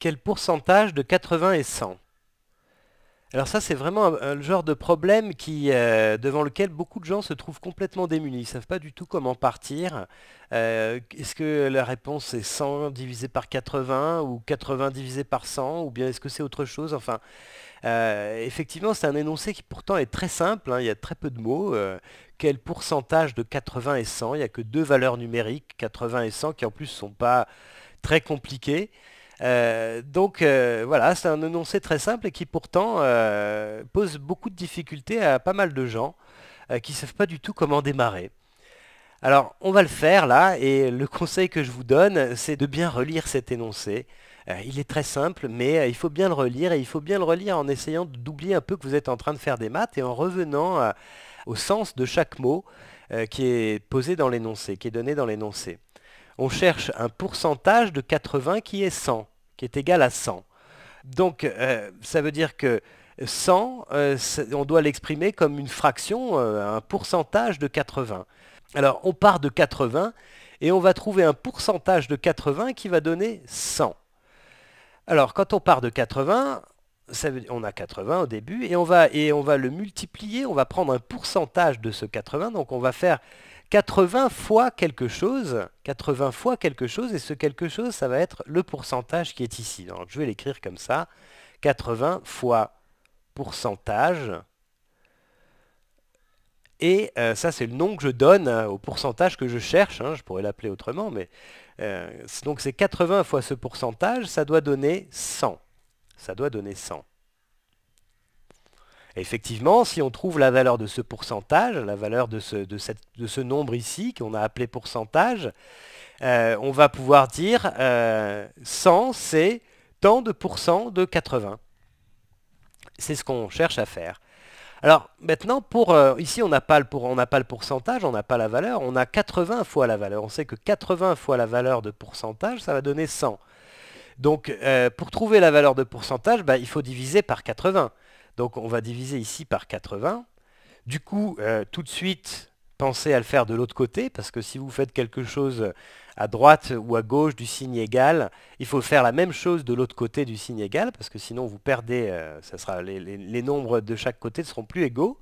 quel pourcentage de 80 et 100 Alors ça, c'est vraiment un, genre de problème qui, euh, devant lequel beaucoup de gens se trouvent complètement démunis. Ils ne savent pas du tout comment partir. Euh, est-ce que la réponse est 100 divisé par 80 ou 80 divisé par 100 ou bien est-ce que c'est autre chose Enfin, euh, effectivement, c'est un énoncé qui pourtant est très simple. Hein. il y a très peu de mots. quel pourcentage de 80 et 100 Il n'y a que deux valeurs numériques, 80 et 100, qui en plus ne sont pas très compliquées. Euh, donc euh, voilà, c'est un énoncé très simple et qui pourtant euh, pose beaucoup de difficultés à pas mal de gens qui ne savent pas du tout comment démarrer. Alors on va le faire là et le conseil que je vous donne c'est de bien relire cet énoncé. il est très simple mais il faut bien le relire et il faut bien le relire en essayant d'oublier un peu que vous êtes en train de faire des maths et en revenant au sens de chaque mot qui est posé dans l'énoncé, qui est donné dans l'énoncé on cherche un pourcentage de 80 qui est 100 qui est égal à 100. Donc euh, ça veut dire que 100, euh, on doit l'exprimer comme une fraction, euh, un pourcentage de 80. Alors on part de 80 et on va trouver un pourcentage de 80 qui va donner 100. Alors quand on part de 80, on a 80 au début et on, va, et on va le multiplier, on va prendre un pourcentage de ce 80, donc on va faire 80 fois quelque chose, 80 fois quelque chose, et ce quelque chose, ça va être le pourcentage qui est ici. Donc je vais l'écrire comme ça, 80 fois pourcentage, et euh, ça, c'est le nom que je donne euh, au pourcentage que je cherche. Hein, je pourrais l'appeler autrement, mais euh, donc c'est 80 fois ce pourcentage, ça doit donner 100. Ça doit donner 100 effectivement, si on trouve la valeur de ce pourcentage, la valeur de ce, nombre ici qu'on a appelé pourcentage, euh, on va pouvoir dire 100 euh, c'est tant de pourcents de 80. C'est ce qu'on cherche à faire. Alors maintenant, pour, euh, ici on n'a pas, le pourcentage, on n'a pas la valeur, on a 80 fois la valeur. On sait que 80 fois la valeur de pourcentage, ça va donner 100. Donc pour trouver la valeur de pourcentage, bah, il faut diviser par 80. Donc on va diviser ici par 80. Du coup, euh, tout de suite, pensez à le faire de l'autre côté, parce que si vous faites quelque chose à droite ou à gauche du signe égal, il faut faire la même chose de l'autre côté du signe égal, parce que sinon vous perdez, euh, ça sera les, les, nombres de chaque côté ne seront plus égaux.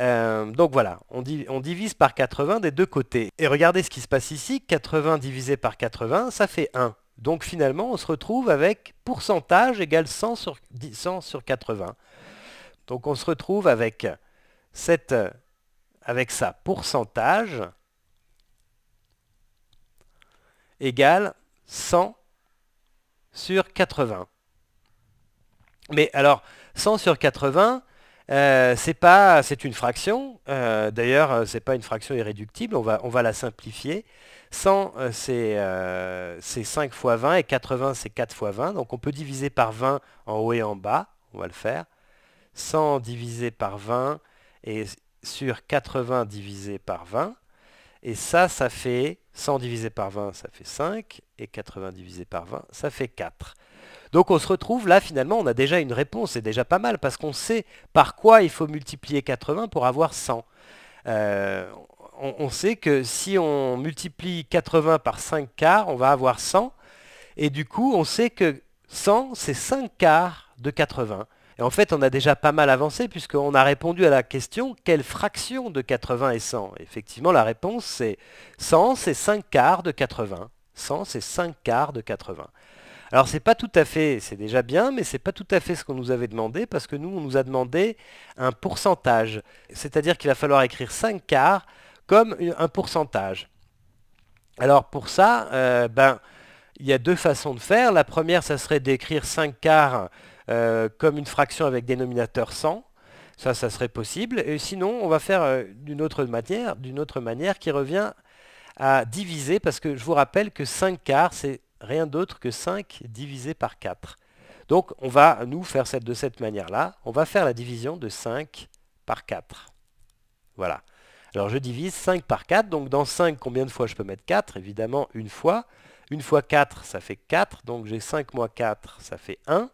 Euh, donc voilà, on, divise par 80 des deux côtés. Et regardez ce qui se passe ici, 80 divisé par 80, ça fait 1. Donc finalement, on se retrouve avec pourcentage égal 100 sur, 100 sur 80. Donc on se retrouve avec, cette, ça pourcentage égale 100 sur 80. Mais alors, 100 sur 80, euh, c'est une fraction. Euh, d'ailleurs euh, ce n'est pas une fraction irréductible. On va, la simplifier. 100, c'est 5 fois 20 et 80, c'est 4 fois 20. Donc on peut diviser par 20 en haut et en bas. On va le faire. 100 divisé par 20 et sur 80 divisé par 20. Et ça, ça fait 100 divisé par 20, ça fait 5, et 80 divisé par 20, ça fait 4. Donc on se retrouve là, finalement, on a déjà une réponse, c'est déjà pas mal, parce qu'on sait par quoi il faut multiplier 80 pour avoir 100. Euh, on, on, sait que si on multiplie 80 par 5 quarts, on va avoir 100, et du coup, on sait que 100, c'est 5 quarts de 80. Et en fait, on a déjà pas mal avancé puisqu'on a répondu à la question quelle fraction de 80 et 100 Effectivement, la réponse c'est 100, c'est 5 quarts de 80. 100, c'est 5 quarts de 80. Alors c'est pas tout à fait, c'est déjà bien, mais c'est pas tout à fait ce qu'on nous avait demandé parce que nous, on nous a demandé un pourcentage. C'est-à-dire qu'il va falloir écrire 5 quarts comme un pourcentage. Alors pour ça, euh, ben, il y a deux façons de faire. La première, ça serait d'écrire 5 quarts euh, comme une fraction avec dénominateur 100. Ça, ça serait possible. Et sinon, on va faire euh, d'une autre manière, d'une autre manière qui revient à diviser, parce que je vous rappelle que 5 quarts, c'est rien d'autre que 5 divisé par 4. Donc on va nous faire cette, de cette manière-là. On va faire la division de 5 par 4. Voilà. Alors je divise 5 par 4. Donc dans 5, combien de fois je peux mettre 4 Évidemment, une fois. Une fois 4, ça fait 4. Donc j'ai 5 moins 4, ça fait 1.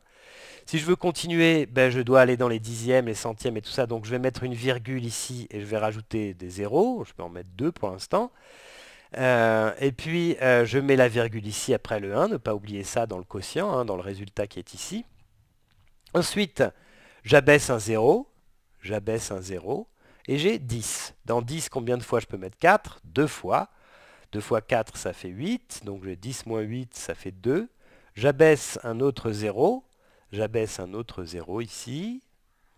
Si je veux continuer, ben, je dois aller dans les dixièmes, les centièmes et tout ça. Donc je vais mettre une virgule ici et je vais rajouter des zéros. Je peux en mettre deux pour l'instant. Euh, et puis euh, je mets la virgule ici après le 1. Ne pas oublier ça dans le quotient, hein, dans le résultat qui est ici. Ensuite, j'abaisse un 0. J'abaisse un 0. Et j'ai 10. Dans 10, combien de fois je peux mettre 4 Deux fois. 2 fois 4, ça fait 8. Donc j'ai 10 moins 8, ça fait 2. J'abaisse un autre 0. J'abaisse un autre 0 ici.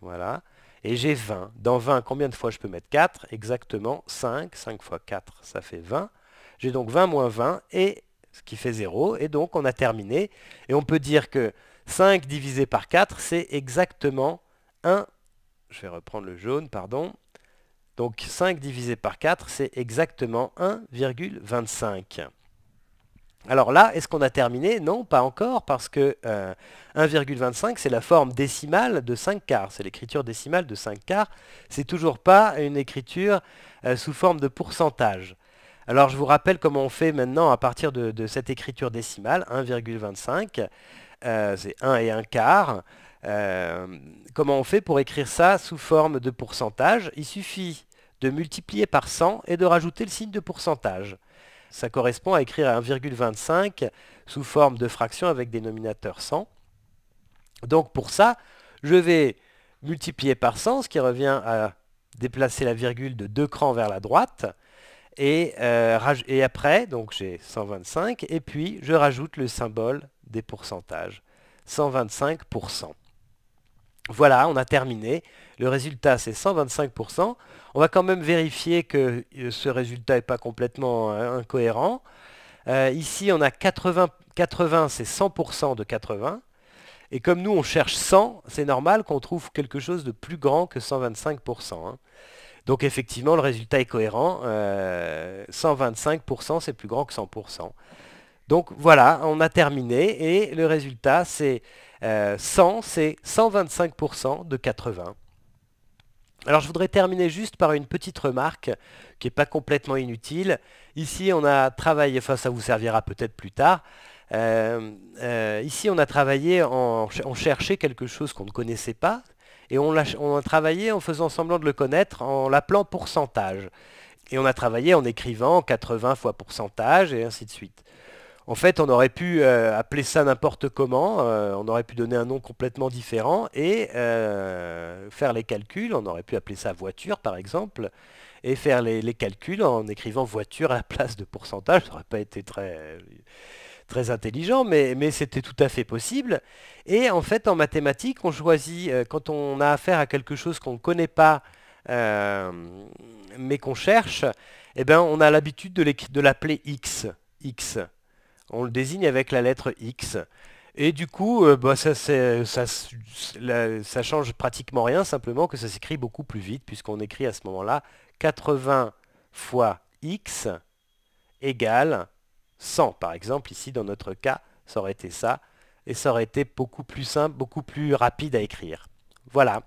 Voilà. Et j'ai 20. Dans 20, combien de fois je peux mettre 4 Exactement 5. 5 fois 4, ça fait 20. J'ai donc 20 moins 20, et ce qui fait 0. Et donc, on a terminé. Et on peut dire que 5 divisé par 4, c'est exactement 1. Je vais reprendre le jaune, pardon. Donc 5 divisé par 4, c'est exactement 1,25. Alors là, est-ce qu'on a terminé Non, pas encore, parce que 1,25, euh, c'est la forme décimale de 5 quarts. C'est l'écriture décimale de 5 quarts. C'est toujours pas une écriture euh, sous forme de pourcentage. Alors je vous rappelle comment on fait maintenant à partir de, cette écriture décimale, 1,25, euh, c'est 1 et 1 quart. comment on fait pour écrire ça sous forme de pourcentage Il suffit de multiplier par 100 et de rajouter le signe de pourcentage ça correspond à écrire 1,25 sous forme de fraction avec dénominateur 100. Donc pour ça, je vais multiplier par 100, ce qui revient à déplacer la virgule de deux crans vers la droite. Et, euh, après, donc j'ai 125, et puis je rajoute le symbole des pourcentages. 125%. Voilà, on a terminé. Le résultat, c'est 125%. On va quand même vérifier que euh, ce résultat n'est pas complètement euh, incohérent. Euh, ici, on a 80, c'est 100% de 80. Et comme nous, on cherche 100, c'est normal qu'on trouve quelque chose de plus grand que 125%. Hein. Donc effectivement, le résultat est cohérent. 125%, c'est plus grand que 100%. Donc voilà, on a terminé et le résultat c'est 100, euh, c'est 125% de 80. Alors je voudrais terminer juste par une petite remarque qui n'est pas complètement inutile. Ici on a travaillé, enfin ça vous servira peut-être plus tard, euh, euh, ici on a travaillé, en, on quelque chose qu'on ne connaissait pas et on on a travaillé en faisant semblant de le connaître en l'appelant pourcentage. Et on a travaillé en écrivant 80 fois pourcentage et ainsi de suite. En fait, on aurait pu euh, appeler ça n'importe comment, euh, on aurait pu donner un nom complètement différent et euh, faire les calculs, on aurait pu appeler ça voiture par exemple, et faire les, calculs en écrivant voiture à la place de pourcentage, ça n'aurait pas été très, très intelligent, mais, c'était tout à fait possible. Et en fait, en mathématiques, on choisit, quand on a affaire à quelque chose qu'on ne connaît pas, mais qu'on cherche, eh ben, on a l'habitude de l'appeler x. x. On le désigne avec la lettre X. Et du coup, euh, bah, ça, ça, ça, change pratiquement rien, simplement que ça s'écrit beaucoup plus vite, puisqu'on écrit à ce moment-là 80 fois x égale 100. Par exemple, ici, dans notre cas, ça aurait été ça, et ça aurait été beaucoup plus simple, beaucoup plus rapide à écrire. Voilà.